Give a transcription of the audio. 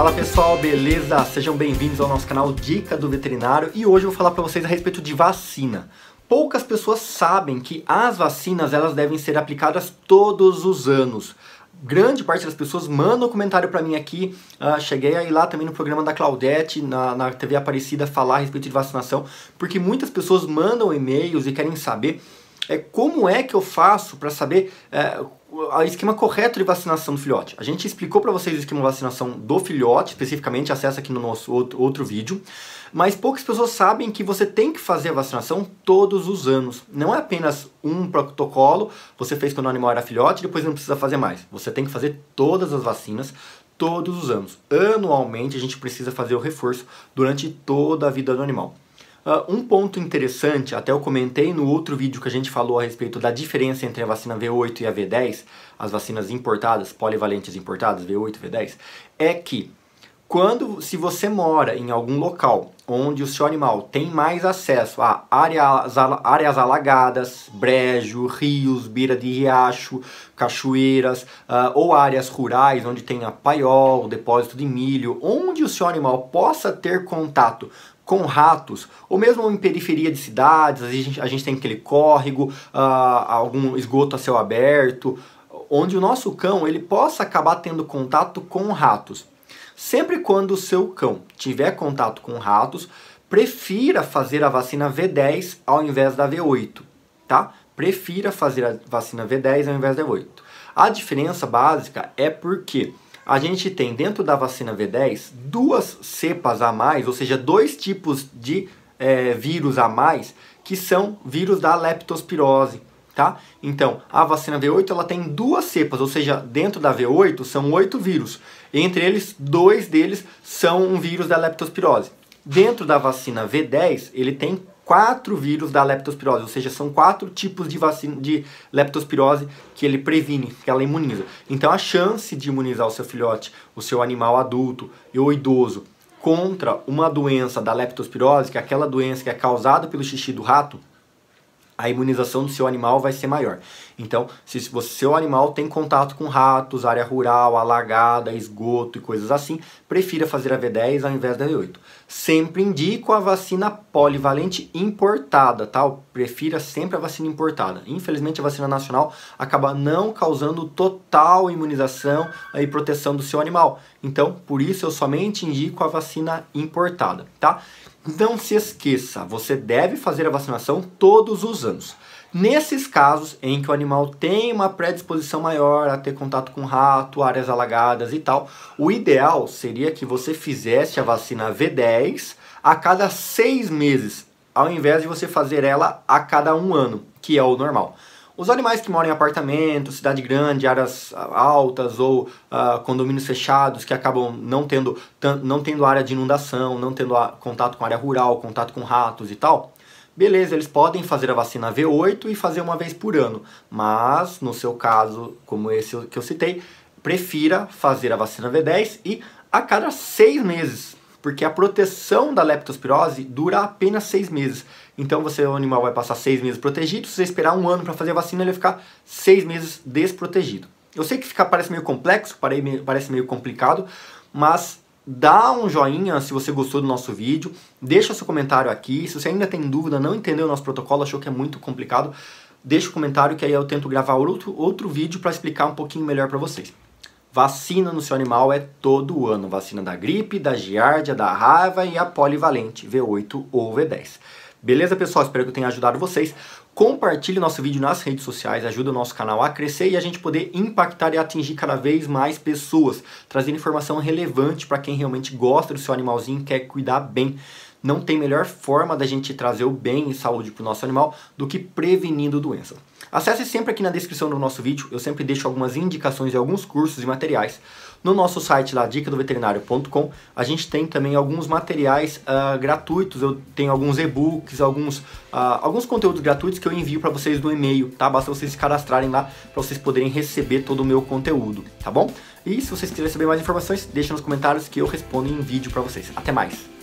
Fala pessoal, beleza? Sejam bem-vindos ao nosso canal Dica do Veterinário e hoje eu vou falar para vocês a respeito de vacina. Poucas pessoas sabem que as vacinas elas devem ser aplicadas todos os anos grande parte das pessoas manda um comentário para mim aqui. Uh, cheguei aí lá também no programa da Claudete, na, na TV Aparecida, falar a respeito de vacinação, porque muitas pessoas mandam e-mails e querem saber é, como é que eu faço para saber. É, o esquema correto de vacinação do filhote. A gente explicou para vocês o esquema de vacinação do filhote, especificamente, acessa aqui no nosso outro, outro vídeo. Mas poucas pessoas sabem que você tem que fazer a vacinação todos os anos. Não é apenas um protocolo, você fez quando o animal era filhote, depois não precisa fazer mais. Você tem que fazer todas as vacinas, todos os anos. Anualmente a gente precisa fazer o reforço durante toda a vida do animal. Uh, um ponto interessante, até eu comentei no outro vídeo que a gente falou a respeito da diferença entre a vacina V8 e a V10, as vacinas importadas, polivalentes importadas, V8 e V10, é que quando se você mora em algum local onde o seu animal tem mais acesso a áreas, áreas alagadas, brejo, rios, beira de riacho, cachoeiras, uh, ou áreas rurais onde tenha paiol, depósito de milho, onde o seu animal possa ter contato com ratos, ou mesmo em periferia de cidades, a gente, a gente tem aquele córrego, ah, algum esgoto a céu aberto, onde o nosso cão ele possa acabar tendo contato com ratos. Sempre quando o seu cão tiver contato com ratos, prefira fazer a vacina V10 ao invés da V8, tá? Prefira fazer a vacina V10 ao invés da V8. A diferença básica é porque a gente tem dentro da vacina V10 duas cepas a mais, ou seja, dois tipos de é, vírus a mais, que são vírus da leptospirose. Tá? Então, a vacina V8 ela tem duas cepas, ou seja, dentro da V8 são oito vírus. Entre eles, dois deles são um vírus da leptospirose. Dentro da vacina V10, ele tem quatro vírus da leptospirose, ou seja, são quatro tipos de vacina de leptospirose que ele previne, que ela imuniza. Então a chance de imunizar o seu filhote, o seu animal adulto ou idoso contra uma doença da leptospirose, que é aquela doença que é causada pelo xixi do rato, a imunização do seu animal vai ser maior. Então, se, o seu animal tem contato com ratos, área rural, alagada, esgoto e coisas assim, prefira fazer a V10 ao invés da V8. Sempre indico a vacina polivalente importada, tá? prefira sempre a vacina importada. Infelizmente, a vacina nacional acaba não causando total imunização e proteção do seu animal. Então, por isso, eu somente indico a vacina importada, tá? Não se esqueça, você deve fazer a vacinação todos os anos. Nesses casos em que o animal tem uma predisposição maior a ter contato com rato, áreas alagadas e tal, o ideal seria que você fizesse a vacina V10 a cada seis meses, ao invés de você fazer ela a cada um ano, que é o normal. Os animais que moram em apartamento, cidade grande, áreas ah, altas ou uh, condomínios fechados que acabam não tendo, não tendo área de inundação, não tendo a, contato com área rural, contato com ratos e tal, Beleza, eles podem fazer a vacina V8 e fazer uma vez por ano, mas no seu caso, como esse que eu citei, prefira fazer a vacina V10 e a cada seis meses, porque a proteção da leptospirose dura apenas seis meses. Então você, o animal vai passar seis meses protegido, se você esperar um ano para fazer a vacina, ele vai ficar seis meses desprotegido. Eu sei que fica, parece meio complexo, parece meio complicado, mas dá um joinha se você gostou do nosso vídeo, deixa seu comentário aqui. Se você ainda tem dúvida, não entendeu o nosso protocolo, achou que é muito complicado, deixa o um comentário que aí eu tento gravar outro, outro vídeo para explicar um pouquinho melhor para vocês. Vacina no seu animal é todo ano. Vacina da gripe, da giardia, da raiva e a polivalente V8 ou V10. Beleza, pessoal? Espero que eu tenha ajudado vocês. Compartilhe nosso vídeo nas redes sociais, ajuda o nosso canal a crescer e a gente poder impactar e atingir cada vez mais pessoas, trazendo informação relevante para quem realmente gosta do seu animalzinho e quer cuidar bem. Não tem melhor forma da gente trazer o bem e saúde para o nosso animal do que prevenindo doenças. Acesse sempre aqui na descrição do nosso vídeo, eu sempre deixo algumas indicações e alguns cursos e materiais. No nosso site lá, veterinário.com. a gente tem também alguns materiais uh, gratuitos, eu tenho alguns e-books, alguns, uh, alguns conteúdos gratuitos que eu envio para vocês no e-mail, tá? Basta vocês se cadastrarem lá para vocês poderem receber todo o meu conteúdo, tá bom? E se vocês quiserem saber mais informações, deixa nos comentários que eu respondo em vídeo para vocês. Até mais!